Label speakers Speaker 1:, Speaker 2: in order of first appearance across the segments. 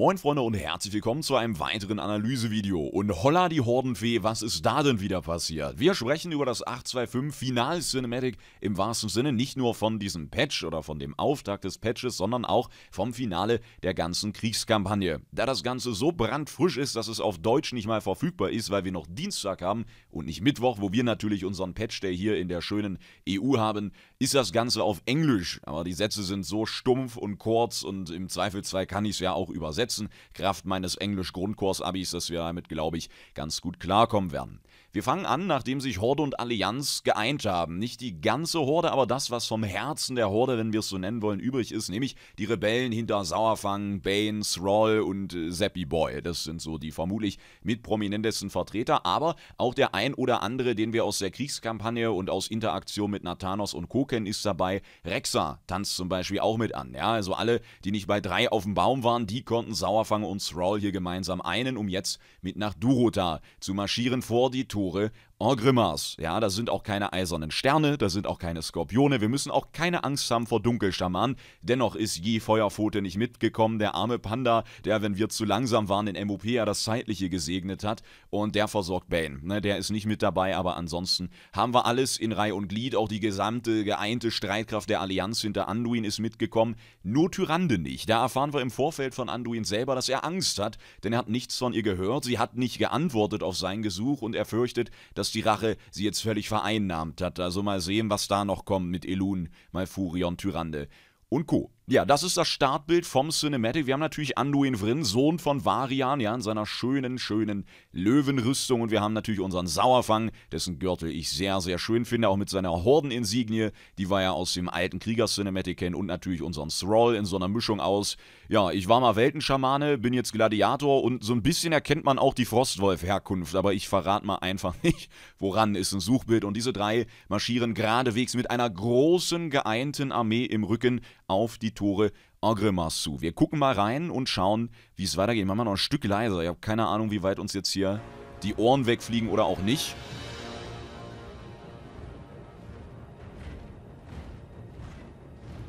Speaker 1: Moin Freunde und herzlich willkommen zu einem weiteren Analysevideo. Und holla die Hordenfee, was ist da denn wieder passiert? Wir sprechen über das 825 Final Cinematic im wahrsten Sinne, nicht nur von diesem Patch oder von dem Auftakt des Patches, sondern auch vom Finale der ganzen Kriegskampagne. Da das Ganze so brandfrisch ist, dass es auf Deutsch nicht mal verfügbar ist, weil wir noch Dienstag haben und nicht Mittwoch, wo wir natürlich unseren Patch Day hier in der schönen EU haben, ist das Ganze auf Englisch. Aber die Sätze sind so stumpf und kurz und im Zweifelsfall kann ich es ja auch übersetzen einschätzen, Kraft meines Englisch-Grundkurs-Abis, dass wir damit, glaube ich, ganz gut klarkommen werden. Wir fangen an, nachdem sich Horde und Allianz geeint haben. Nicht die ganze Horde, aber das, was vom Herzen der Horde, wenn wir es so nennen wollen, übrig ist, nämlich die Rebellen hinter Sauerfang, Bane, Thrall und äh, Seppi Boy. Das sind so die vermutlich mit prominentesten Vertreter, aber auch der ein oder andere, den wir aus der Kriegskampagne und aus Interaktion mit Nathanos und Co. kennen, ist dabei. Rexa tanzt zum Beispiel auch mit an. Ja, also alle, die nicht bei drei auf dem Baum waren, die konnten Sauerfang und Thrall hier gemeinsam einen, um jetzt mit nach Durota zu marschieren vor die Tour Tore en grimace. Ja, da sind auch keine eisernen Sterne, da sind auch keine Skorpione, wir müssen auch keine Angst haben vor Dunkelschamanen. Dennoch ist je Feuerpfote nicht mitgekommen, der arme Panda, der, wenn wir zu langsam waren, in MOP ja das Zeitliche gesegnet hat und der versorgt Bane. Ne, der ist nicht mit dabei, aber ansonsten haben wir alles in Reihe und Glied, auch die gesamte geeinte Streitkraft der Allianz hinter Anduin ist mitgekommen, nur Tyrande nicht. Da erfahren wir im Vorfeld von Anduin selber, dass er Angst hat, denn er hat nichts von ihr gehört, sie hat nicht geantwortet auf sein Gesuch und er fürchtet, dass dass die Rache sie jetzt völlig vereinnahmt hat. Also mal sehen, was da noch kommt mit Elun, Malfurion, Tyrande und Co. Ja, das ist das Startbild vom Cinematic. Wir haben natürlich Anduin Vrin, Sohn von Varian, ja, in seiner schönen, schönen Löwenrüstung. Und wir haben natürlich unseren Sauerfang, dessen Gürtel ich sehr, sehr schön finde, auch mit seiner Hordeninsignie, die wir ja aus dem alten Krieger-Cinematic kennen. Und natürlich unseren Thrall in so einer Mischung aus. Ja, ich war mal Weltenschamane, bin jetzt Gladiator und so ein bisschen erkennt man auch die Frostwolf-Herkunft. Aber ich verrate mal einfach nicht, woran ist ein Suchbild. Und diese drei marschieren geradewegs mit einer großen geeinten Armee im Rücken auf die Tore Agremas zu. Wir gucken mal rein und schauen, wie es weitergeht. Machen wir noch ein Stück leiser. Ich habe keine Ahnung, wie weit uns jetzt hier die Ohren wegfliegen oder auch nicht.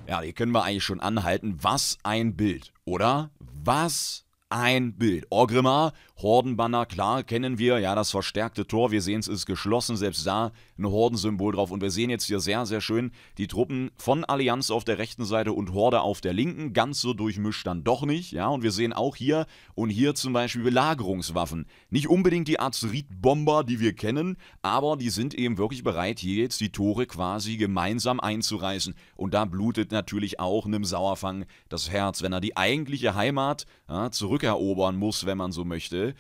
Speaker 1: Ja, hier können wir eigentlich schon anhalten. Was ein Bild, oder? Was ein Bild. Orgrimmar Hordenbanner, klar, kennen wir. Ja, das verstärkte Tor, wir sehen es, ist geschlossen. Selbst da ein Hordensymbol drauf. Und wir sehen jetzt hier sehr, sehr schön die Truppen von Allianz auf der rechten Seite und Horde auf der linken. Ganz so durchmischt dann doch nicht. Ja, und wir sehen auch hier und hier zum Beispiel Belagerungswaffen. Nicht unbedingt die Azerit-Bomber, die wir kennen, aber die sind eben wirklich bereit, hier jetzt die Tore quasi gemeinsam einzureißen. Und da blutet natürlich auch einem Sauerfang das Herz, wenn er die eigentliche Heimat ja, zurückerobern muss, wenn man so möchte. Ziel,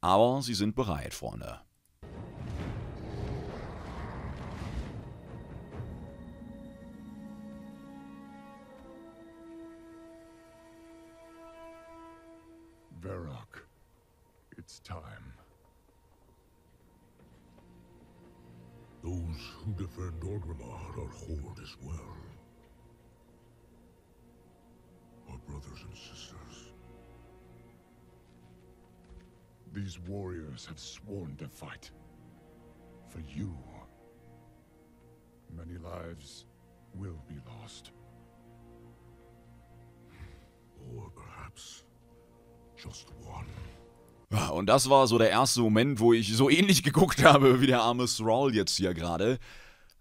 Speaker 1: aber sie sind bereit, Freunde.
Speaker 2: Varrock, it's time. Those who defend Orgrimmar are Horde as well. Our brothers and sisters. These warriors have sworn to fight. For you. Many lives will be lost. Or perhaps just
Speaker 1: one. Und das war so der erste Moment, wo ich so ähnlich geguckt habe wie der arme Thrall jetzt hier gerade.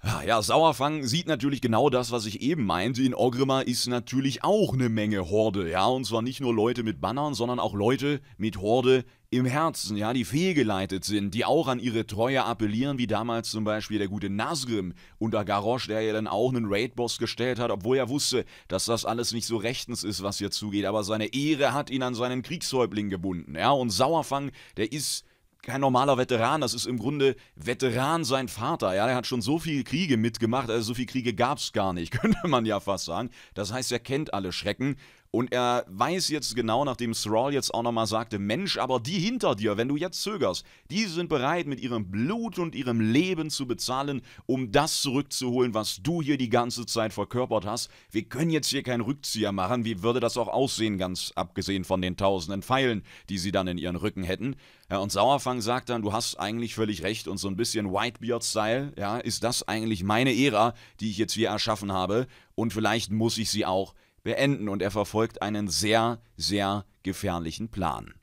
Speaker 1: Ah, ja, Sauerfang sieht natürlich genau das, was ich eben meinte. In Ogrimmar ist natürlich auch eine Menge Horde, ja. Und zwar nicht nur Leute mit Bannern, sondern auch Leute mit Horde im Herzen, ja, die fehlgeleitet sind, die auch an ihre Treue appellieren, wie damals zum Beispiel der gute Nasrim unter Garrosh, der ja dann auch einen Raid-Boss gestellt hat, obwohl er wusste, dass das alles nicht so rechtens ist, was hier zugeht, aber seine Ehre hat ihn an seinen Kriegshäuptling gebunden, ja, und Sauerfang, der ist kein normaler Veteran, das ist im Grunde Veteran sein Vater. Ja, er hat schon so viele Kriege mitgemacht, also so viele Kriege gab es gar nicht, könnte man ja fast sagen. Das heißt, er kennt alle Schrecken und er weiß jetzt genau, nachdem Thrall jetzt auch nochmal sagte, Mensch, aber die hinter dir, wenn du jetzt zögerst, die sind bereit, mit ihrem Blut und ihrem Leben zu bezahlen, um das zurückzuholen, was du hier die ganze Zeit verkörpert hast. Wir können jetzt hier keinen Rückzieher machen. Wie würde das auch aussehen, ganz abgesehen von den tausenden Pfeilen, die sie dann in ihren Rücken hätten? Ja, und Sauerfang sagt dann, du hast eigentlich völlig recht und so ein bisschen Whitebeard-Style, ja, ist das eigentlich meine Ära, die ich jetzt hier erschaffen habe und vielleicht muss ich sie auch beenden und er verfolgt einen sehr, sehr gefährlichen Plan.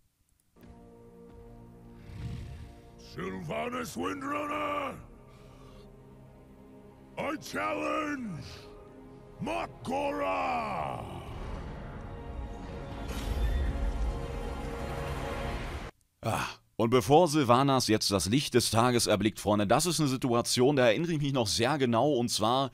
Speaker 2: Sylvanas Windrunner! I challenge Makora!
Speaker 1: Ah. Und bevor Silvanas jetzt das Licht des Tages erblickt, Freunde, das ist eine Situation, da erinnere ich mich noch sehr genau. Und zwar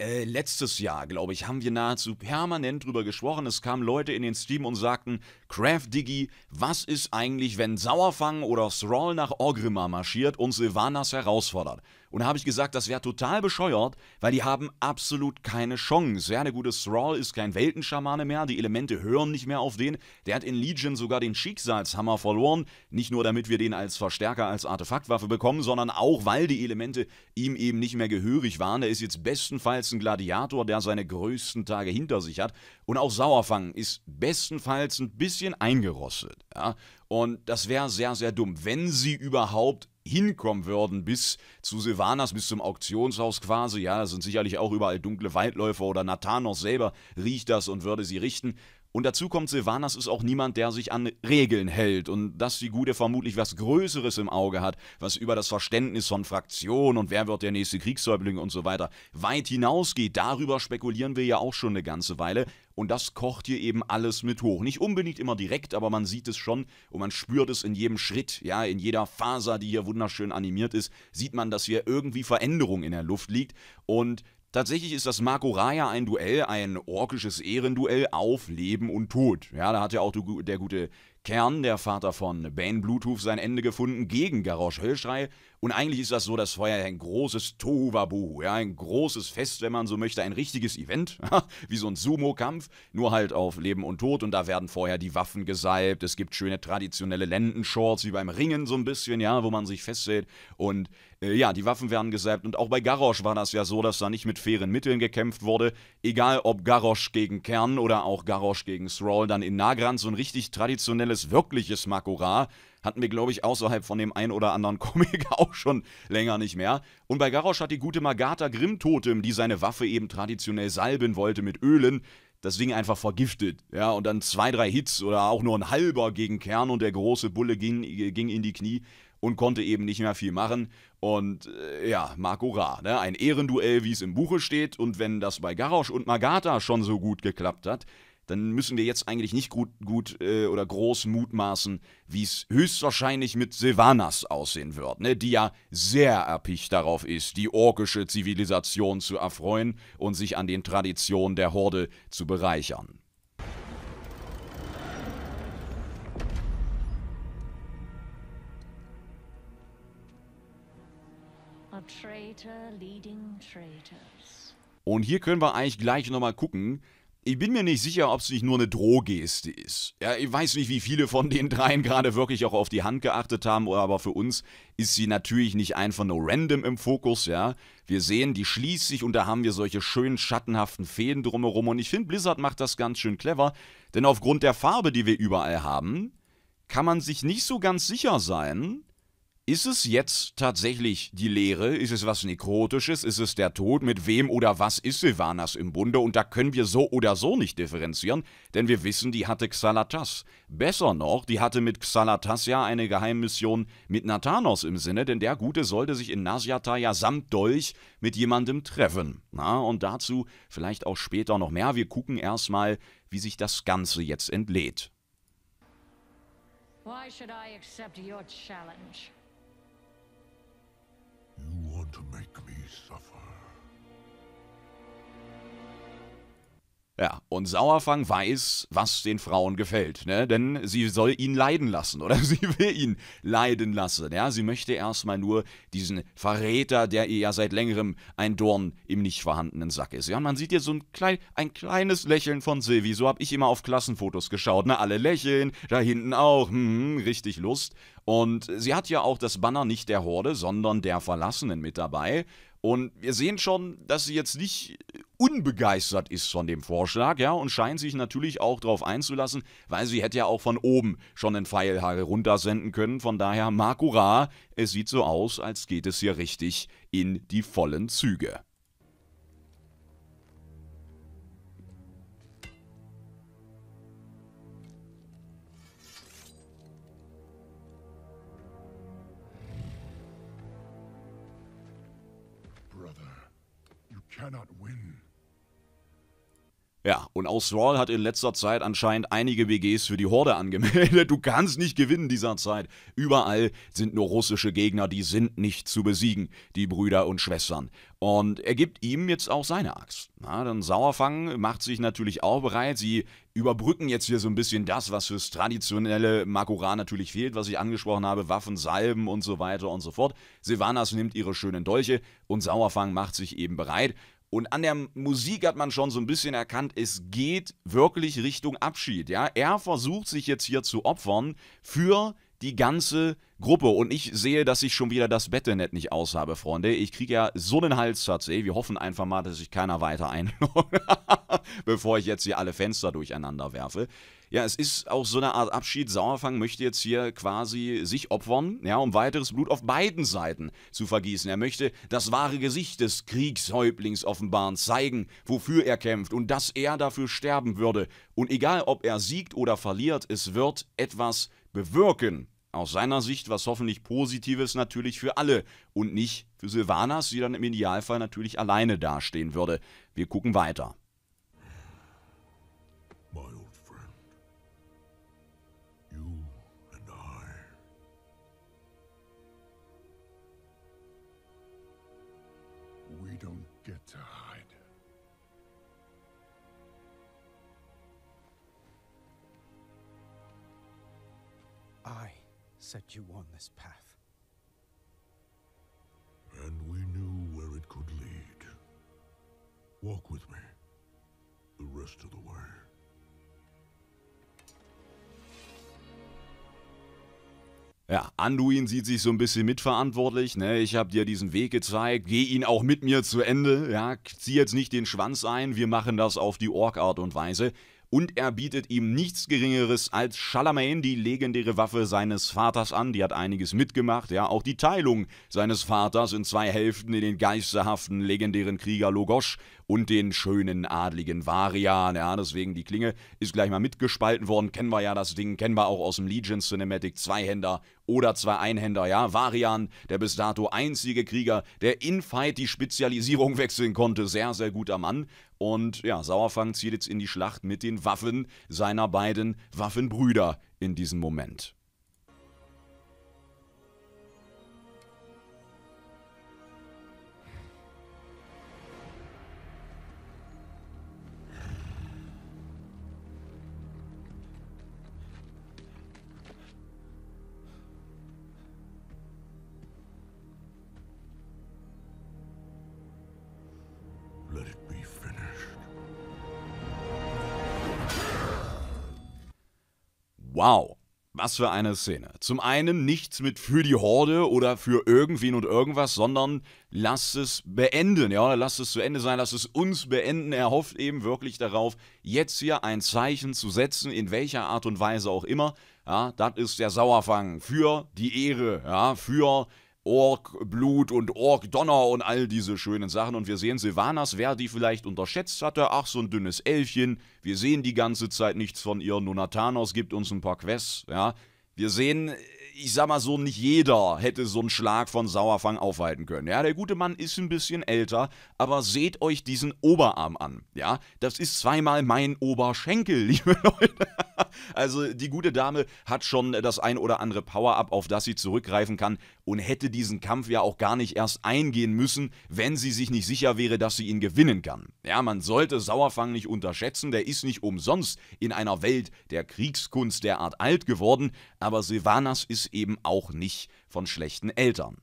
Speaker 1: äh, letztes Jahr, glaube ich, haben wir nahezu permanent drüber gesprochen. Es kamen Leute in den Stream und sagten, Craft Diggy, was ist eigentlich, wenn Sauerfang oder Thrall nach Orgrimmar marschiert und Sylvanas herausfordert? Und da habe ich gesagt, das wäre total bescheuert, weil die haben absolut keine Chance. Ja, der gute Thrall ist kein Weltenschamane mehr, die Elemente hören nicht mehr auf den. Der hat in Legion sogar den Schicksalshammer verloren. Nicht nur, damit wir den als Verstärker, als Artefaktwaffe bekommen, sondern auch, weil die Elemente ihm eben nicht mehr gehörig waren. Der ist jetzt bestenfalls ein Gladiator, der seine größten Tage hinter sich hat. Und auch Sauerfang ist bestenfalls ein bisschen bisschen eingerostet. Ja? Und das wäre sehr, sehr dumm, wenn sie überhaupt hinkommen würden bis zu Silvanas, bis zum Auktionshaus quasi. Ja, da sind sicherlich auch überall dunkle Waldläufer oder Nathanos selber riecht das und würde sie richten. Und dazu kommt, Silvanas ist auch niemand, der sich an Regeln hält und dass die Gute vermutlich was Größeres im Auge hat, was über das Verständnis von Fraktionen und wer wird der nächste Kriegshäuptling und so weiter weit hinausgeht. Darüber spekulieren wir ja auch schon eine ganze Weile und das kocht hier eben alles mit hoch. Nicht unbedingt immer direkt, aber man sieht es schon und man spürt es in jedem Schritt, ja, in jeder Faser, die hier wunderschön animiert ist, sieht man, dass hier irgendwie Veränderung in der Luft liegt und Tatsächlich ist das Makoraya ein Duell, ein orkisches Ehrenduell auf Leben und Tod. Ja, da hat ja auch der gute Kern, der Vater von Bane Bluetooth, sein Ende gefunden gegen Garrosh Höllschrei. Und eigentlich ist das so, dass vorher ein großes Tohuwabohu, ja, ein großes Fest, wenn man so möchte, ein richtiges Event, wie so ein Sumo-Kampf, nur halt auf Leben und Tod. Und da werden vorher die Waffen gesalbt. Es gibt schöne traditionelle Lendenshorts, wie beim Ringen so ein bisschen, ja, wo man sich festhält. Und äh, ja, die Waffen werden gesalbt. Und auch bei Garrosh war das ja so, dass da nicht mit fairen Mitteln gekämpft wurde. Egal ob Garrosh gegen Kern oder auch Garrosh gegen Thrall, dann in Nagrand so ein richtig traditionelles professionelles, wirkliches Makura hatten wir, glaube ich, außerhalb von dem ein oder anderen Comic auch schon länger nicht mehr. Und bei Garrosh hat die gute Magatha Grimm-Totem, die seine Waffe eben traditionell salben wollte mit Ölen, das Ding einfach vergiftet. Ja, und dann zwei, drei Hits oder auch nur ein halber gegen Kern und der große Bulle ging, äh, ging in die Knie und konnte eben nicht mehr viel machen. Und äh, ja, Marco ne? ein Ehrenduell, wie es im Buche steht. Und wenn das bei Garrosh und Magatha schon so gut geklappt hat, dann müssen wir jetzt eigentlich nicht gut, gut äh, oder groß mutmaßen, wie es höchstwahrscheinlich mit Silvanas aussehen wird, ne? die ja sehr erpicht darauf ist, die orkische Zivilisation zu erfreuen und sich an den Traditionen der Horde zu bereichern.
Speaker 2: traitor leading traitors.
Speaker 1: Und hier können wir eigentlich gleich nochmal gucken, ich bin mir nicht sicher, ob es nicht nur eine Drohgeste ist. Ja, ich weiß nicht, wie viele von den dreien gerade wirklich auch auf die Hand geachtet haben, aber für uns ist sie natürlich nicht einfach nur random im Fokus, ja. Wir sehen, die schließt sich und da haben wir solche schönen schattenhaften Fäden drumherum und ich finde, Blizzard macht das ganz schön clever, denn aufgrund der Farbe, die wir überall haben, kann man sich nicht so ganz sicher sein, ist es jetzt tatsächlich die Lehre? Ist es was Nekrotisches? Ist es der Tod? Mit wem oder was ist Silvanas im Bunde? Und da können wir so oder so nicht differenzieren, denn wir wissen, die hatte Xalatas. Besser noch, die hatte mit Xalatas ja eine Geheimmission mit Nathanos im Sinne, denn der Gute sollte sich in Nasiata ja samt Dolch mit jemandem treffen. Na, und dazu vielleicht auch später noch mehr. Wir gucken erstmal, wie sich das Ganze jetzt entlädt.
Speaker 2: Why should I accept your challenge? You want to make me suffer.
Speaker 1: Ja, und Sauerfang weiß, was den Frauen gefällt, ne? denn sie soll ihn leiden lassen oder sie will ihn leiden lassen. Ja? Sie möchte erstmal nur diesen Verräter, der ihr ja seit längerem ein Dorn im nicht vorhandenen Sack ist. Ja, und man sieht hier so ein, klein, ein kleines Lächeln von Silvi, so habe ich immer auf Klassenfotos geschaut. Na, ne? alle lächeln, da hinten auch, hm, hm, richtig Lust. Und sie hat ja auch das Banner nicht der Horde, sondern der Verlassenen mit dabei. Und wir sehen schon, dass sie jetzt nicht unbegeistert ist von dem Vorschlag, ja, und scheint sich natürlich auch darauf einzulassen, weil sie hätte ja auch von oben schon den Pfeilhagel runtersenden können. Von daher, Makura, es sieht so aus, als geht es hier richtig in die vollen Züge.
Speaker 2: cannot win.
Speaker 1: Ja, und auch Thrall hat in letzter Zeit anscheinend einige WGs für die Horde angemeldet. Du kannst nicht gewinnen dieser Zeit. Überall sind nur russische Gegner, die sind nicht zu besiegen, die Brüder und Schwestern. Und er gibt ihm jetzt auch seine Axt. Na, dann Sauerfang macht sich natürlich auch bereit. Sie überbrücken jetzt hier so ein bisschen das, was fürs traditionelle Makura natürlich fehlt, was ich angesprochen habe, Waffen, Salben und so weiter und so fort. Silvanas nimmt ihre schönen Dolche und Sauerfang macht sich eben bereit und an der Musik hat man schon so ein bisschen erkannt, es geht wirklich Richtung Abschied. Ja, er versucht sich jetzt hier zu opfern für die ganze Gruppe. Und ich sehe, dass ich schon wieder das Bettenet nicht aus habe, Freunde. Ich kriege ja so einen Hals tatsächlich. Wir hoffen einfach mal, dass sich keiner weiter einloggt, bevor ich jetzt hier alle Fenster durcheinander werfe. Ja, es ist auch so eine Art Abschied. Sauerfang möchte jetzt hier quasi sich opfern, ja, um weiteres Blut auf beiden Seiten zu vergießen. Er möchte das wahre Gesicht des Kriegshäuptlings offenbaren, zeigen, wofür er kämpft und dass er dafür sterben würde. Und egal, ob er siegt oder verliert, es wird etwas bewirken aus seiner Sicht was hoffentlich Positives natürlich für alle und nicht für Silvanas, die dann im Idealfall natürlich alleine dastehen würde. Wir gucken weiter.
Speaker 2: set you on this path. And we knew where it could lead. Walk with me.
Speaker 1: The rest of the way. Ja, Anduin sieht sich so ein bisschen mitverantwortlich. Ne? Ich habe dir diesen Weg gezeigt, geh ihn auch mit mir zu Ende. Ja, zieh jetzt nicht den Schwanz ein, wir machen das auf die Org-Art und Weise und er bietet ihm nichts Geringeres als Charlemagne, die legendäre Waffe seines Vaters, an. Die hat einiges mitgemacht, ja, auch die Teilung seines Vaters in zwei Hälften in den geisterhaften legendären Krieger Logosch und den schönen adligen Varian. Ja, deswegen die Klinge ist gleich mal mitgespalten worden. Kennen wir ja das Ding, kennen wir auch aus dem Legion Cinematic. Zweihänder oder zwei Einhänder, ja. Varian, der bis dato einzige Krieger, der in Fight die Spezialisierung wechseln konnte. Sehr, sehr guter Mann. Und ja, Sauerfang zieht jetzt in die Schlacht mit den Waffen seiner beiden Waffenbrüder in diesem Moment. Wow. Was für eine Szene. Zum einen nichts mit für die Horde oder für irgendwen und irgendwas, sondern lasst es beenden, ja, lasst es zu Ende sein, lasst es uns beenden. Er hofft eben wirklich darauf, jetzt hier ein Zeichen zu setzen, in welcher Art und Weise auch immer. Ja, das ist der Sauerfang für die Ehre, ja, für Ork-Blut und Ork-Donner und all diese schönen Sachen. Und wir sehen Silvanas, wer die vielleicht unterschätzt hatte. Ach, so ein dünnes Elfchen. Wir sehen die ganze Zeit nichts von ihr. Nonatanos gibt uns ein paar Quests, ja. Wir sehen, ich sag mal so, nicht jeder hätte so einen Schlag von Sauerfang aufhalten können. Ja, der gute Mann ist ein bisschen älter, aber seht euch diesen Oberarm an. Ja, das ist zweimal mein Oberschenkel, liebe Leute. Also die gute Dame hat schon das ein oder andere Power-Up, auf das sie zurückgreifen kann und hätte diesen Kampf ja auch gar nicht erst eingehen müssen, wenn sie sich nicht sicher wäre, dass sie ihn gewinnen kann. Ja, man sollte Sauerfang nicht unterschätzen, der ist nicht umsonst in einer Welt der Kriegskunst derart alt geworden, aber Silvanas ist eben auch nicht von schlechten Eltern.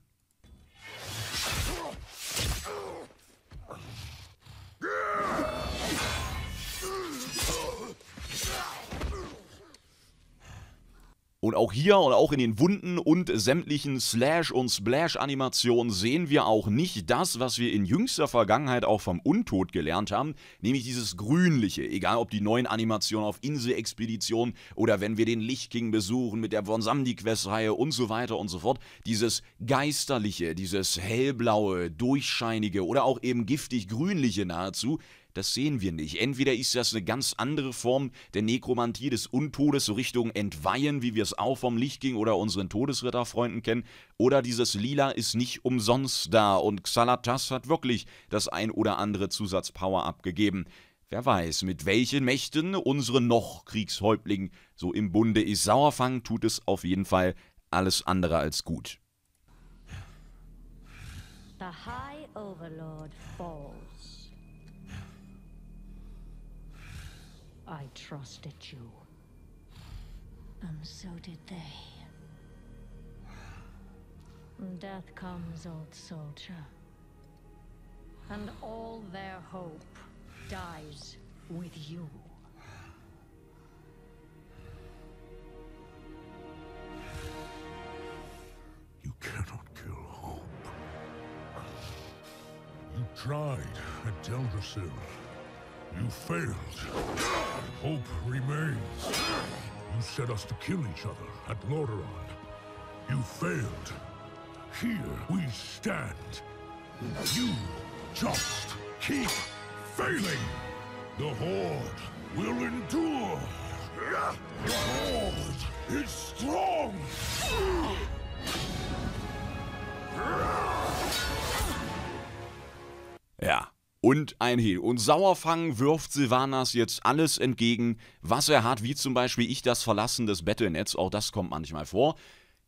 Speaker 1: Und auch hier und auch in den Wunden und sämtlichen Slash- und Splash-Animationen sehen wir auch nicht das, was wir in jüngster Vergangenheit auch vom Untod gelernt haben, nämlich dieses Grünliche, egal ob die neuen Animationen auf Insel-Expedition oder wenn wir den Lichtking besuchen mit der Von Samdi-Quest-Reihe und so weiter und so fort, dieses Geisterliche, dieses Hellblaue, Durchscheinige oder auch eben giftig-grünliche nahezu, das sehen wir nicht. Entweder ist das eine ganz andere Form der Nekromantie des Untodes, so Richtung Entweihen, wie wir es auch vom Lichtging oder unseren Todesritterfreunden kennen, oder dieses Lila ist nicht umsonst da und Xalatas hat wirklich das ein oder andere Zusatzpower abgegeben. Wer weiß, mit welchen Mächten unsere noch Kriegshäuptling so im Bunde ist. Sauerfang tut es auf jeden Fall alles andere als gut.
Speaker 2: The High Overlord falls. I trusted you. And so did they. Death comes, old soldier. And all their hope dies with you. You cannot kill hope. You tried at you failed. Hope remains. You set us to kill each other at Lordaeron. You failed. Here we stand. You just keep failing. The Horde will endure. The Horde is strong.
Speaker 1: und ein Hehl. Und Sauerfang wirft Silvanas jetzt alles entgegen, was er hat, wie zum Beispiel ich das Verlassen des Bettelnetz, auch das kommt manchmal vor.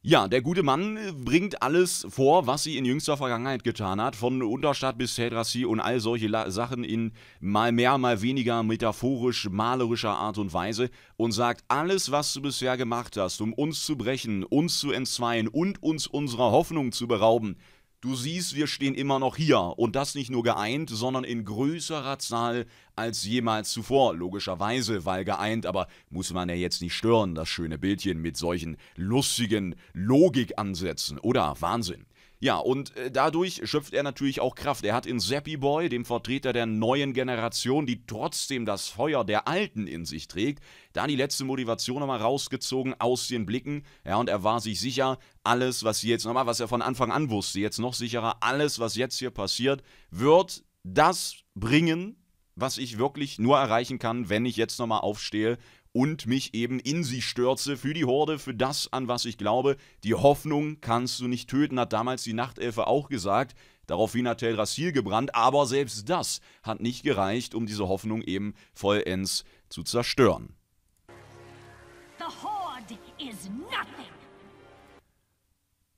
Speaker 1: Ja, der gute Mann äh, bringt alles vor, was sie in jüngster Vergangenheit getan hat, von Unterstadt bis Hedrassi und all solche La Sachen in mal mehr, mal weniger metaphorisch, malerischer Art und Weise und sagt, alles, was du bisher gemacht hast, um uns zu brechen, uns zu entzweien und uns unserer Hoffnung zu berauben, Du siehst, wir stehen immer noch hier und das nicht nur geeint, sondern in größerer Zahl als jemals zuvor. Logischerweise, weil geeint, aber muss man ja jetzt nicht stören, das schöne Bildchen mit solchen lustigen Logikansätzen, oder? Wahnsinn. Ja, und äh, dadurch schöpft er natürlich auch Kraft. Er hat in Zappy Boy, dem Vertreter der neuen Generation, die trotzdem das Feuer der Alten in sich trägt, da die letzte Motivation nochmal rausgezogen aus den Blicken. Ja, und er war sich sicher, alles, was jetzt nochmal, was er von Anfang an wusste, jetzt noch sicherer, alles, was jetzt hier passiert, wird das bringen, was ich wirklich nur erreichen kann, wenn ich jetzt nochmal aufstehe, und mich eben in sie stürze für die Horde, für das, an was ich glaube. Die Hoffnung kannst du nicht töten, hat damals die Nachtelfe auch gesagt. Daraufhin hat Tel Rassil gebrannt, aber selbst das hat nicht gereicht, um diese Hoffnung eben vollends zu zerstören.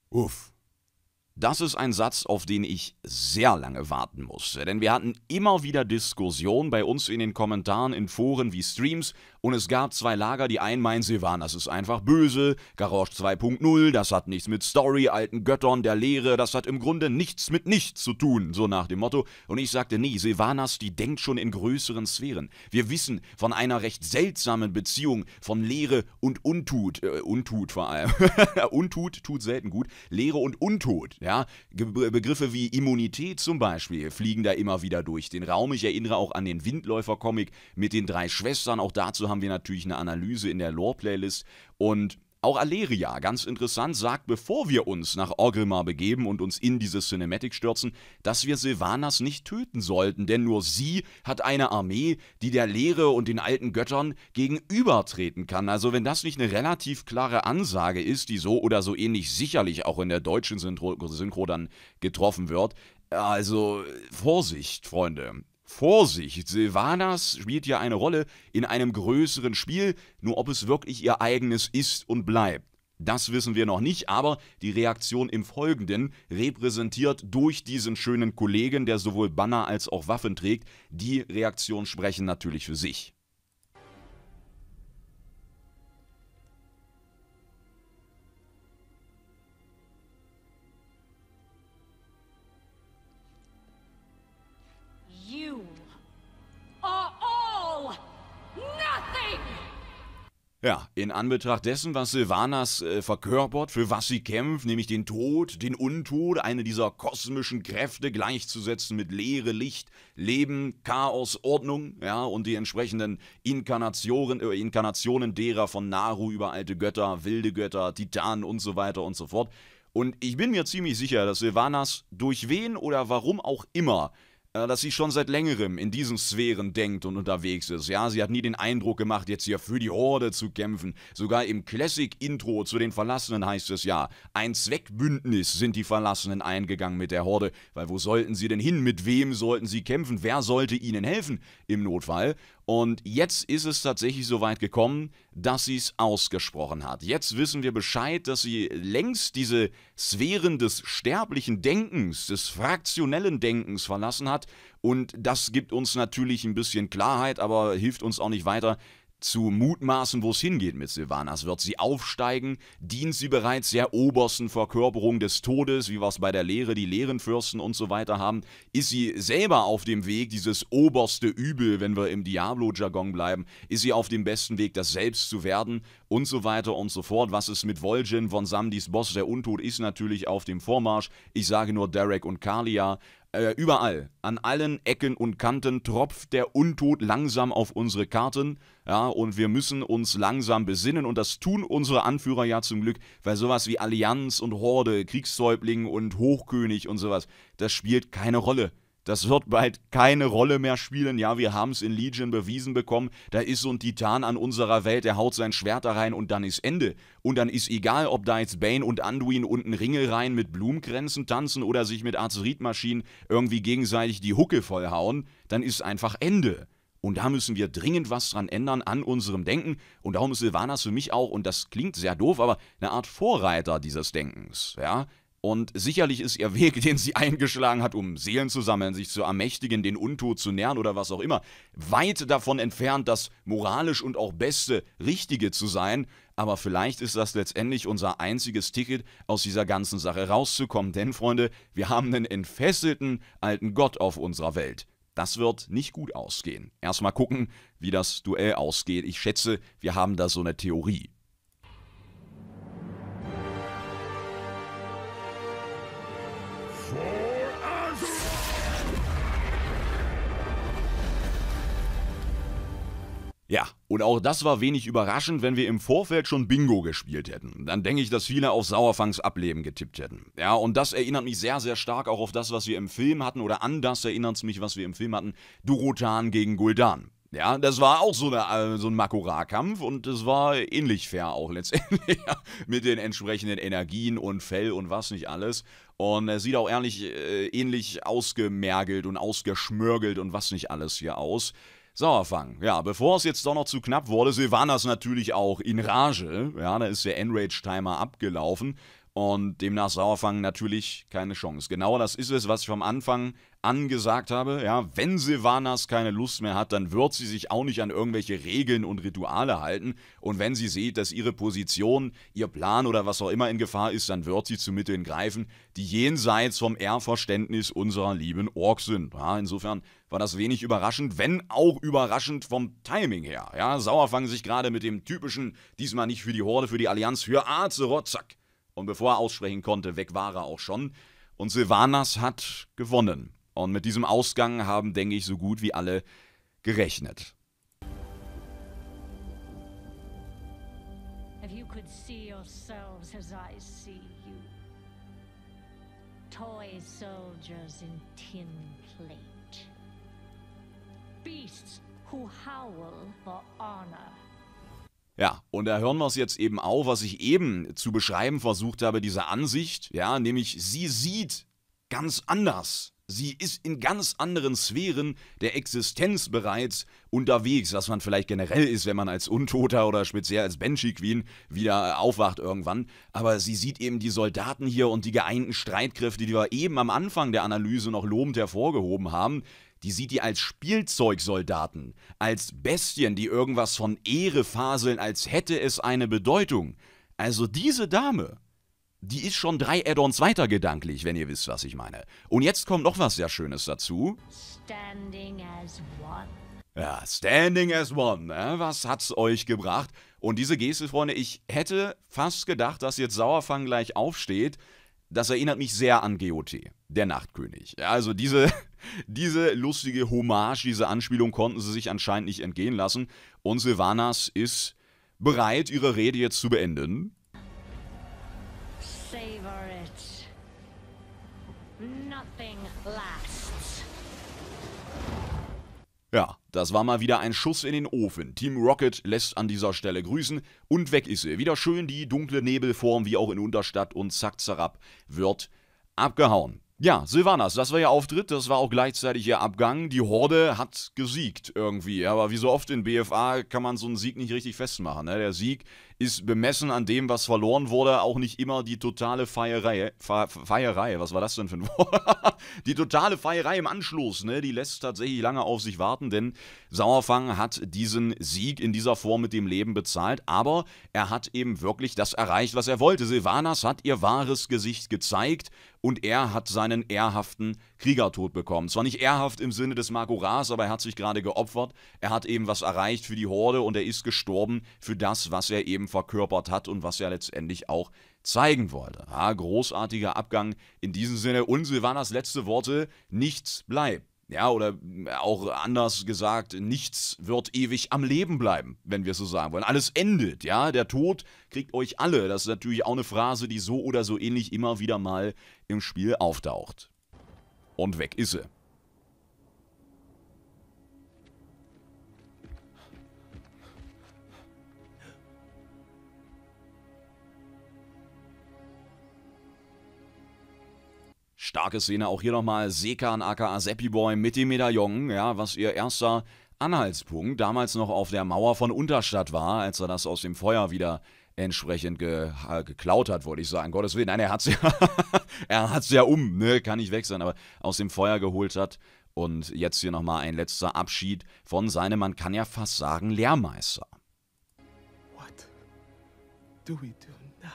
Speaker 1: Uff. Das ist ein Satz, auf den ich sehr lange warten musste, denn wir hatten immer wieder Diskussionen bei uns in den Kommentaren in Foren wie Streams und es gab zwei Lager, die einen meinen, sie ist einfach böse, Garage 2.0, das hat nichts mit Story, alten Göttern, der Lehre, das hat im Grunde nichts mit nichts zu tun, so nach dem Motto. Und ich sagte, nee, Silvanas, die denkt schon in größeren Sphären. Wir wissen von einer recht seltsamen Beziehung von Lehre und Untut, äh, Untut vor allem, Untut tut selten gut, Lehre und Untut, ja ja? Begriffe wie Immunität zum Beispiel fliegen da immer wieder durch den Raum. Ich erinnere auch an den Windläufer-Comic mit den drei Schwestern. Auch dazu haben wir natürlich eine Analyse in der Lore-Playlist. Und auch Aleria, ganz interessant, sagt, bevor wir uns nach Orgrimmar begeben und uns in diese Cinematic stürzen, dass wir Silvanas nicht töten sollten, denn nur sie hat eine Armee, die der Leere und den alten Göttern gegenübertreten kann. Also wenn das nicht eine relativ klare Ansage ist, die so oder so ähnlich sicherlich auch in der deutschen Synchro, Synchro dann getroffen wird, also Vorsicht, Freunde. Vorsicht, Silvanas spielt ja eine Rolle in einem größeren Spiel, nur ob es wirklich ihr eigenes ist und bleibt. Das wissen wir noch nicht, aber die Reaktion im Folgenden, repräsentiert durch diesen schönen Kollegen, der sowohl Banner als auch Waffen trägt, die Reaktionen sprechen natürlich für sich. Ja, in Anbetracht dessen, was Silvanas äh, verkörpert, für was sie kämpft, nämlich den Tod, den Untod, eine dieser kosmischen Kräfte gleichzusetzen mit Leere, Licht, Leben, Chaos, Ordnung, ja, und die entsprechenden Inkarnationen, äh, Inkarnationen derer von Naru über alte Götter, wilde Götter, Titanen und so weiter und so fort. Und ich bin mir ziemlich sicher, dass Silvanas durch wen oder warum auch immer äh, dass sie schon seit längerem in diesen Sphären denkt und unterwegs ist. Ja, sie hat nie den Eindruck gemacht, jetzt hier für die Horde zu kämpfen. Sogar im Classic-Intro zu den Verlassenen heißt es ja, ein Zweckbündnis sind die Verlassenen eingegangen mit der Horde, weil wo sollten sie denn hin? Mit wem sollten sie kämpfen? Wer sollte ihnen helfen im Notfall? Und jetzt ist es tatsächlich so weit gekommen, dass sie es ausgesprochen hat. Jetzt wissen wir Bescheid, dass sie längst diese Sphären des sterblichen Denkens, des fraktionellen Denkens verlassen hat. Und das gibt uns natürlich ein bisschen Klarheit, aber hilft uns auch nicht weiter, zu mutmaßen, wo es hingeht mit Silvanas. Wird sie aufsteigen? Dient sie bereits der obersten Verkörperung des Todes, wie wir es bei der Lehre, die Lehrenfürsten und so weiter haben? Ist sie selber auf dem Weg, dieses oberste Übel, wenn wir im Diablo-Jargon bleiben? Ist sie auf dem besten Weg, das selbst zu werden? Und so weiter und so fort. Was ist mit Vol'jin von Samdis Boss? Der Untod, ist natürlich auf dem Vormarsch. Ich sage nur Derek und Kalia. Äh, überall, an allen Ecken und Kanten tropft der Untod langsam auf unsere Karten ja, und wir müssen uns langsam besinnen und das tun unsere Anführer ja zum Glück, weil sowas wie Allianz und Horde, Kriegstäubling und Hochkönig und sowas, das spielt keine Rolle. Das wird bald keine Rolle mehr spielen. Ja, wir haben es in Legion bewiesen bekommen. Da ist so ein Titan an unserer Welt, der haut sein Schwert da rein und dann ist Ende. Und dann ist egal, ob da jetzt Bane und Anduin unten Ringelreihen mit Blumenkränzen tanzen oder sich mit Azeritmaschinen irgendwie gegenseitig die Hucke vollhauen. Dann ist einfach Ende. Und da müssen wir dringend was dran ändern an unserem Denken. Und darum ist Silvanas für mich auch, und das klingt sehr doof, aber eine Art Vorreiter dieses Denkens. Ja? Und sicherlich ist ihr Weg, den sie eingeschlagen hat, um Seelen zu sammeln, sich zu ermächtigen, den Untod zu nähren oder was auch immer, weit davon entfernt, das moralisch und auch beste, richtige zu sein. Aber vielleicht ist das letztendlich unser einziges Ticket, aus dieser ganzen Sache rauszukommen. Denn, Freunde, wir haben einen entfesselten alten Gott auf unserer Welt. Das wird nicht gut ausgehen. Erstmal gucken, wie das Duell ausgeht. Ich schätze, wir haben da so eine Theorie. Ja, und auch das war wenig überraschend, wenn wir im Vorfeld schon Bingo gespielt hätten. Dann denke ich, dass viele auf Sauerfangs Ableben getippt hätten. Ja, und das erinnert mich sehr, sehr stark auch auf das, was wir im Film hatten, oder an das erinnert es mich, was wir im Film hatten, Durotan gegen Guldan. Ja, das war auch so, eine, äh, so ein Makura-Kampf und es war ähnlich fair auch letztendlich ja, mit den entsprechenden Energien und Fell und was nicht alles. Und es sieht auch ehrlich, äh, ähnlich ausgemergelt und ausgeschmörgelt und was nicht alles hier aus. Sauerfang. Ja, bevor es jetzt doch noch zu knapp wurde, Silvanas natürlich auch in Rage. Ja, da ist der Enrage-Timer abgelaufen. Und demnach Sauerfang natürlich keine Chance. Genau das ist es, was ich vom Anfang angesagt habe. Ja, wenn Silvanas keine Lust mehr hat, dann wird sie sich auch nicht an irgendwelche Regeln und Rituale halten. Und wenn sie sieht, dass ihre Position, ihr Plan oder was auch immer in Gefahr ist, dann wird sie zu Mitteln greifen, die jenseits vom Ehrverständnis unserer lieben Orks sind. Ja, insofern war das wenig überraschend, wenn auch überraschend vom Timing her. Ja, Sauerfang sich gerade mit dem typischen, diesmal nicht für die Horde, für die Allianz, für Azeroth, zack und bevor er aussprechen konnte, weg war er auch schon. Und Silvanas hat gewonnen. Und mit diesem Ausgang haben, denke ich, so gut wie alle gerechnet.
Speaker 2: If you could see yourselves as I see you. Toy soldiers in tin plate. Beasts who howl for honor.
Speaker 1: Ja, und da hören wir es jetzt eben auf, was ich eben zu beschreiben versucht habe, diese Ansicht, ja, nämlich sie sieht ganz anders. Sie ist in ganz anderen Sphären der Existenz bereits unterwegs, was man vielleicht generell ist, wenn man als Untoter oder speziell als Banshee Queen wieder aufwacht irgendwann. Aber sie sieht eben die Soldaten hier und die geeinten Streitkräfte, die wir eben am Anfang der Analyse noch lobend hervorgehoben haben die sieht die als Spielzeugsoldaten, als Bestien, die irgendwas von Ehre faseln, als hätte es eine Bedeutung. Also diese Dame, die ist schon drei Add-ons weiter gedanklich, wenn ihr wisst, was ich meine. Und jetzt kommt noch was sehr Schönes dazu.
Speaker 2: Standing as one.
Speaker 1: Ja, Standing as One, ne? was hat's euch gebracht? Und diese Geste, Freunde, ich hätte fast gedacht, dass jetzt Sauerfang gleich aufsteht, das erinnert mich sehr an GOT, der Nachtkönig. Also diese, diese lustige Hommage, diese Anspielung konnten sie sich anscheinend nicht entgehen lassen. Und Silvanas ist bereit, ihre Rede jetzt zu beenden.
Speaker 2: Savor it. Nothing lasts.
Speaker 1: Ja, das war mal wieder ein Schuss in den Ofen. Team Rocket lässt an dieser Stelle grüßen und weg ist sie. Wieder schön die dunkle Nebelform, wie auch in Unterstadt und zack, zerab wird abgehauen. Ja, Silvanas, das war ihr Auftritt, das war auch gleichzeitig ihr Abgang. Die Horde hat gesiegt irgendwie. Aber wie so oft in BFA kann man so einen Sieg nicht richtig festmachen. Ne? Der Sieg ist bemessen an dem, was verloren wurde, auch nicht immer die totale Feierei. Feierei, was war das denn für ein Wort? die totale Feierei im Anschluss, ne? Die lässt tatsächlich lange auf sich warten, denn Sauerfang hat diesen Sieg in dieser Form mit dem Leben bezahlt, aber er hat eben wirklich das erreicht, was er wollte. Silvanas hat ihr wahres Gesicht gezeigt und er hat seinen ehrhaften Kriegertod bekommen. Zwar nicht ehrhaft im Sinne des Marco Ras, aber er hat sich gerade geopfert. Er hat eben was erreicht für die Horde und er ist gestorben für das, was er eben verkörpert hat und was er letztendlich auch zeigen wollte. Ja, großartiger Abgang in diesem Sinne. Und Silvanas letzte Worte, nichts bleibt. Ja, oder auch anders gesagt, nichts wird ewig am Leben bleiben, wenn wir es so sagen wollen. Alles endet, ja. Der Tod kriegt euch alle. Das ist natürlich auch eine Phrase, die so oder so ähnlich immer wieder mal im Spiel auftaucht. Und weg ist sie. Starke Szene auch hier nochmal. Sekan aka Seppi Boy mit dem Medaillon, ja, was ihr erster Anhaltspunkt damals noch auf der Mauer von Unterstadt war, als er das aus dem Feuer wieder entsprechend ge geklaut hat, wollte ich sagen. Gottes Willen, nein, er hat's ja, er hat's ja um, ne, kann nicht weg sein, aber aus dem Feuer geholt hat. Und jetzt hier nochmal ein letzter Abschied von seinem, man kann ja fast sagen, Lehrmeister.
Speaker 2: What do we do now?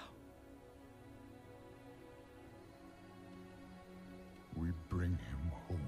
Speaker 2: him home.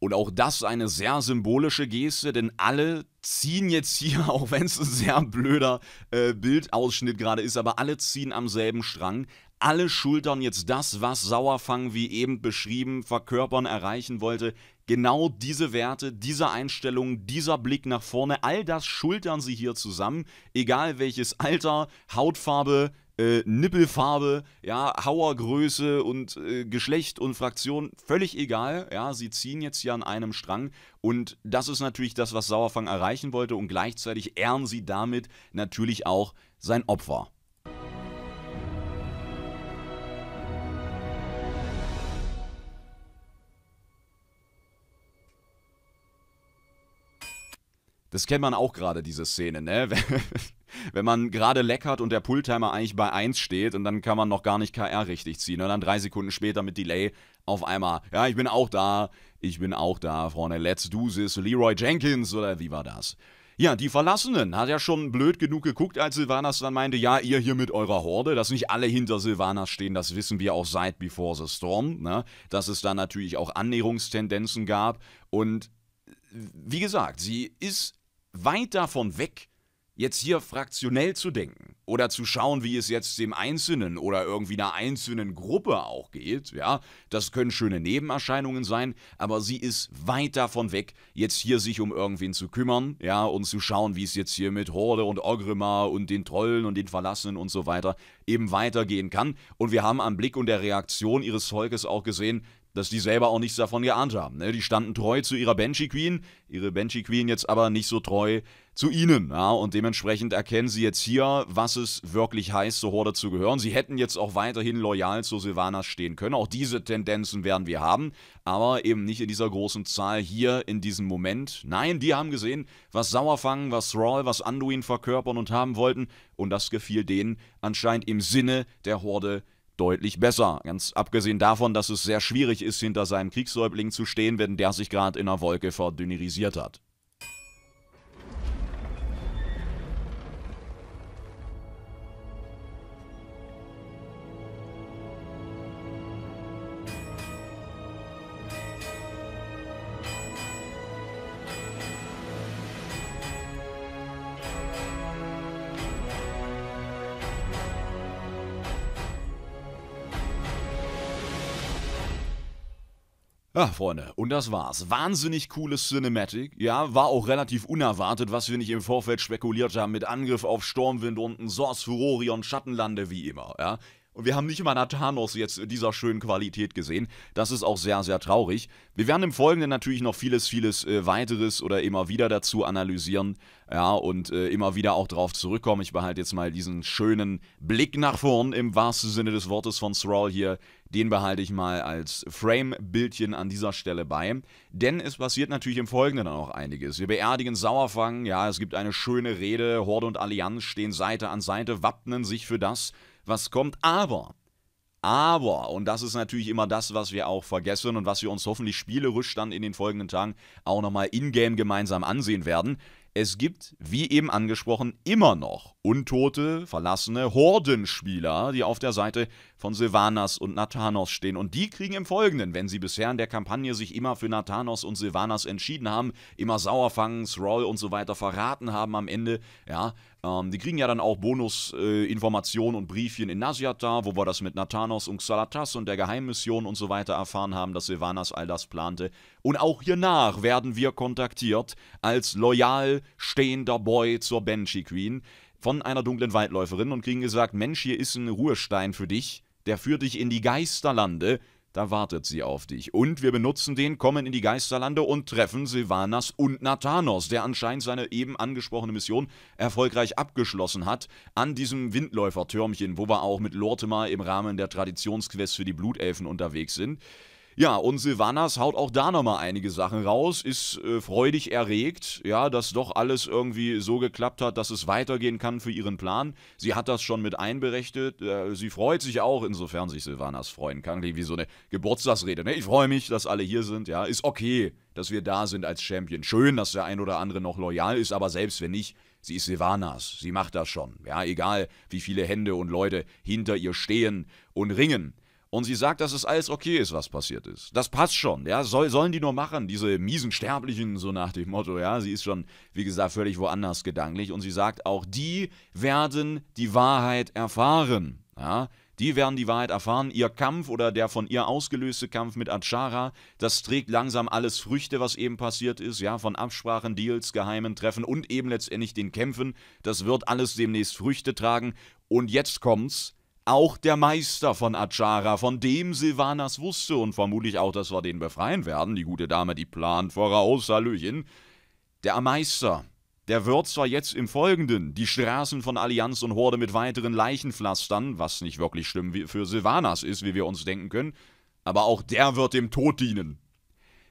Speaker 1: Und auch das eine sehr symbolische Geste, denn alle ziehen jetzt hier, auch wenn es ein sehr blöder äh, Bildausschnitt gerade ist, aber alle ziehen am selben Strang. Alle schultern jetzt das, was Sauerfang, wie eben beschrieben, verkörpern, erreichen wollte. Genau diese Werte, diese Einstellungen, dieser Blick nach vorne, all das schultern sie hier zusammen, egal welches Alter, Hautfarbe, äh, Nippelfarbe, ja, Hauergröße und äh, Geschlecht und Fraktion, völlig egal. Ja, sie ziehen jetzt hier an einem Strang und das ist natürlich das, was Sauerfang erreichen wollte und gleichzeitig ehren sie damit natürlich auch sein Opfer. Das kennt man auch gerade, diese Szene, ne? Wenn man gerade leckert und der Pulltimer eigentlich bei 1 steht und dann kann man noch gar nicht KR richtig ziehen. Und ne? dann drei Sekunden später mit Delay auf einmal, ja, ich bin auch da, ich bin auch da, Freunde, let's do this, Leroy Jenkins oder wie war das? Ja, die Verlassenen hat ja schon blöd genug geguckt, als Silvanas dann meinte, ja, ihr hier mit eurer Horde, dass nicht alle hinter Silvanas stehen, das wissen wir auch seit Before the Storm, ne? dass es da natürlich auch Annäherungstendenzen gab und wie gesagt, sie ist weit davon weg, jetzt hier fraktionell zu denken oder zu schauen, wie es jetzt dem Einzelnen oder irgendwie einer einzelnen Gruppe auch geht, ja, das können schöne Nebenerscheinungen sein, aber sie ist weit davon weg, jetzt hier sich um irgendwen zu kümmern, ja, und zu schauen, wie es jetzt hier mit Horde und Ogrimmar und den Trollen und den Verlassenen und so weiter eben weitergehen kann. Und wir haben am Blick und der Reaktion ihres Volkes auch gesehen, dass die selber auch nichts davon geahnt haben. Ne? Die standen treu zu ihrer Banshee Queen, ihre Banshee Queen jetzt aber nicht so treu zu ihnen. Ja? Und dementsprechend erkennen sie jetzt hier, was es wirklich heißt, zur Horde zu gehören. Sie hätten jetzt auch weiterhin loyal zu Sylvanas stehen können. Auch diese Tendenzen werden wir haben, aber eben nicht in dieser großen Zahl hier in diesem Moment. Nein, die haben gesehen, was Sauerfang, was Thrall, was Anduin verkörpern und haben wollten. Und das gefiel denen anscheinend im Sinne der Horde deutlich besser. Ganz abgesehen davon, dass es sehr schwierig ist, hinter seinem Kriegssäubling zu stehen, wenn der sich gerade in einer Wolke verdünnerisiert hat. Ja, Freunde, und das war's. Wahnsinnig cooles Cinematic. Ja, war auch relativ unerwartet, was wir nicht im Vorfeld spekuliert haben mit Angriff auf Sturmwind und ein Sors Furori Schattenlande wie immer. Ja, und wir haben nicht mal Nathanos jetzt in dieser schönen Qualität gesehen. Das ist auch sehr, sehr traurig. Wir werden im Folgenden natürlich noch vieles, vieles äh, weiteres oder immer wieder dazu analysieren. Ja, und äh, immer wieder auch drauf zurückkommen. Ich behalte jetzt mal diesen schönen Blick nach vorn im wahrsten Sinne des Wortes von Thrall hier. Den behalte ich mal als Frame-Bildchen an dieser Stelle bei. Denn es passiert natürlich im Folgenden dann auch einiges. Wir beerdigen Sauerfang, ja, es gibt eine schöne Rede. Horde und Allianz stehen Seite an Seite, wappnen sich für das, was kommt. Aber aber, und das ist natürlich immer das, was wir auch vergessen und was wir uns hoffentlich spielerisch dann in den folgenden Tagen auch nochmal in-game gemeinsam ansehen werden. Es gibt, wie eben angesprochen, immer noch untote, verlassene Hordenspieler, die auf der Seite von Sylvanas und Nathanos stehen. Und die kriegen im Folgenden, wenn sie bisher in der Kampagne sich immer für Nathanos und Sylvanas entschieden haben, immer Sauerfangen, Thrall und so weiter verraten haben am Ende, ja, ähm, die kriegen ja dann auch Bonusinformationen äh, und Briefchen in Nasiata, wo wir das mit Nathanos und Xalatas und der Geheimmission und so weiter erfahren haben, dass Silvanas all das plante. Und auch hiernach werden wir kontaktiert als loyal stehender Boy zur Banshee Queen von einer dunklen Waldläuferin und kriegen gesagt, Mensch, hier ist ein Ruhestein für dich, der führt dich in die Geisterlande, da wartet sie auf dich. Und wir benutzen den, kommen in die Geisterlande und treffen Silvanas und Nathanos, der anscheinend seine eben angesprochene Mission erfolgreich abgeschlossen hat, an diesem Windläufertürmchen, wo wir auch mit Lortimer im Rahmen der Traditionsquest für die Blutelfen unterwegs sind. Ja, und Silvanas haut auch da nochmal einige Sachen raus, ist äh, freudig erregt, ja, dass doch alles irgendwie so geklappt hat, dass es weitergehen kann für ihren Plan. Sie hat das schon mit einberechnet. Äh, sie freut sich auch, insofern sich Silvanas freuen kann, wie so eine Geburtstagsrede. Ne? Ich freue mich, dass alle hier sind, ja. Ist okay, dass wir da sind als Champion. Schön, dass der ein oder andere noch loyal ist, aber selbst wenn nicht, Sie ist Silvanas, sie macht das schon. Ja, egal, wie viele Hände und Leute hinter ihr stehen und ringen. Und sie sagt, dass es alles okay ist, was passiert ist. Das passt schon, ja. Soll, sollen die nur machen, diese miesen Sterblichen, so nach dem Motto, ja. Sie ist schon, wie gesagt, völlig woanders gedanklich. Und sie sagt, auch die werden die Wahrheit erfahren, ja. Die werden die Wahrheit erfahren. Ihr Kampf oder der von ihr ausgelöste Kampf mit Achara, das trägt langsam alles Früchte, was eben passiert ist, ja, von Absprachen, Deals, geheimen Treffen und eben letztendlich den Kämpfen. Das wird alles demnächst Früchte tragen. Und jetzt kommt's auch der Meister von Achara, von dem Silvanas wusste und vermutlich auch, dass wir den befreien werden, die gute Dame, die plant voraus, Hallöchen, der Meister, der wird zwar jetzt im Folgenden die Straßen von Allianz und Horde mit weiteren Leichen pflastern, was nicht wirklich schlimm für Silvanas ist, wie wir uns denken können, aber auch der wird dem Tod dienen.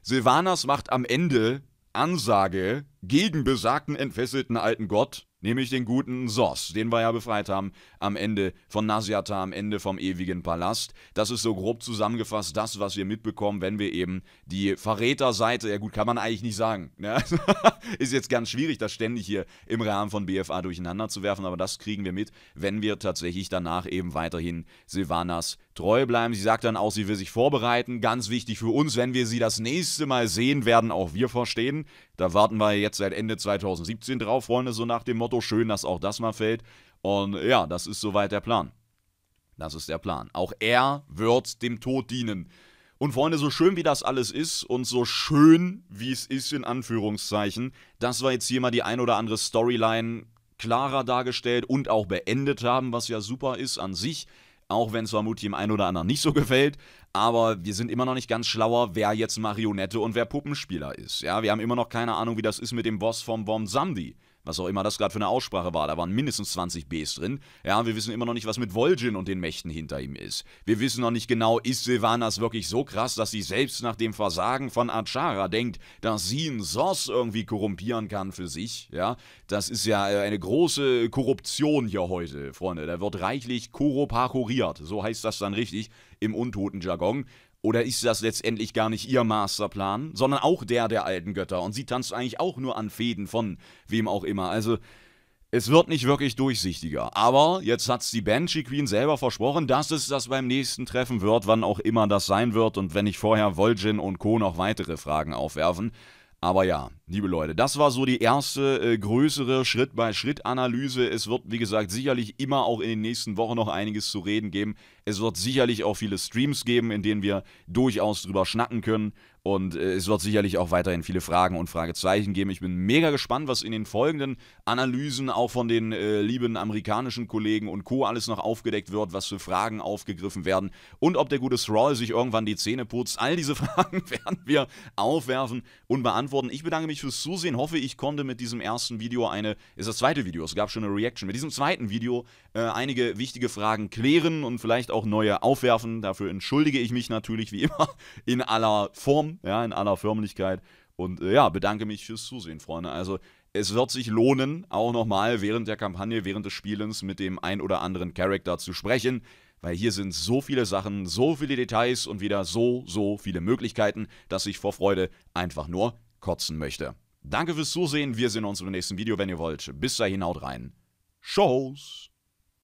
Speaker 1: Silvanas macht am Ende Ansage gegen besagten entfesselten alten Gott, nämlich den guten Sos, den wir ja befreit haben am Ende von Nasiata, am Ende vom ewigen Palast. Das ist so grob zusammengefasst das, was wir mitbekommen, wenn wir eben die Verräterseite, ja gut, kann man eigentlich nicht sagen. Ne? ist jetzt ganz schwierig, das ständig hier im Rahmen von BFA durcheinander zu werfen, aber das kriegen wir mit, wenn wir tatsächlich danach eben weiterhin Silvanas treu bleiben. Sie sagt dann auch, sie will sich vorbereiten. Ganz wichtig für uns, wenn wir sie das nächste Mal sehen, werden auch wir verstehen. Da warten wir jetzt seit Ende 2017 drauf, Freunde, so nach dem Motto, schön, dass auch das mal fällt. Und ja, das ist soweit der Plan. Das ist der Plan. Auch er wird dem Tod dienen. Und Freunde, so schön wie das alles ist und so schön wie es ist in Anführungszeichen, das war jetzt hier mal die ein oder andere Storyline klarer dargestellt und auch beendet haben, was ja super ist an sich auch wenn Samuti dem einen oder anderen nicht so gefällt. Aber wir sind immer noch nicht ganz schlauer, wer jetzt Marionette und wer Puppenspieler ist. Ja, wir haben immer noch keine Ahnung, wie das ist mit dem Boss vom Bomb Samdi was auch immer das gerade für eine Aussprache war, da waren mindestens 20 Bs drin. Ja, wir wissen immer noch nicht, was mit Vol'jin und den Mächten hinter ihm ist. Wir wissen noch nicht genau, ist Sylvanas wirklich so krass, dass sie selbst nach dem Versagen von Achara denkt, dass sie einen Source irgendwie korrumpieren kann für sich, ja. Das ist ja äh, eine große Korruption hier heute, Freunde. Da wird reichlich korrupariert, so heißt das dann richtig im untoten Jargon. Oder ist das letztendlich gar nicht ihr Masterplan, sondern auch der der alten Götter? Und sie tanzt eigentlich auch nur an Fäden von wem auch immer. Also es wird nicht wirklich durchsichtiger. Aber jetzt hat es die Banshee Queen selber versprochen, dass es das beim nächsten Treffen wird, wann auch immer das sein wird. Und wenn ich vorher Vol'jin und Co. noch weitere Fragen aufwerfen, aber ja, liebe Leute, das war so die erste äh, größere Schritt-bei-Schritt-Analyse. Es wird, wie gesagt, sicherlich immer auch in den nächsten Wochen noch einiges zu reden geben. Es wird sicherlich auch viele Streams geben, in denen wir durchaus drüber schnacken können, und äh, es wird sicherlich auch weiterhin viele Fragen und Fragezeichen geben. Ich bin mega gespannt, was in den folgenden Analysen auch von den äh, lieben amerikanischen Kollegen und Co. alles noch aufgedeckt wird, was für Fragen aufgegriffen werden und ob der gute Thrall sich irgendwann die Zähne putzt. All diese Fragen werden wir aufwerfen und beantworten. Ich bedanke mich fürs Zusehen. Hoffe, ich konnte mit diesem ersten Video eine, ist das zweite Video, es gab schon eine Reaction, mit diesem zweiten Video äh, einige wichtige Fragen klären und vielleicht auch neue aufwerfen. Dafür entschuldige ich mich natürlich wie immer in aller Form, ja, in aller Förmlichkeit. Und äh, ja, bedanke mich fürs Zusehen, Freunde. Also es wird sich lohnen, auch nochmal während der Kampagne, während des Spielens mit dem ein oder anderen Charakter zu sprechen, weil hier sind so viele Sachen, so viele Details und wieder so, so viele Möglichkeiten, dass ich vor Freude einfach nur kotzen möchte. Danke fürs Zusehen, wir sehen uns im nächsten Video, wenn ihr wollt. Bis dahin, haut rein. Shows!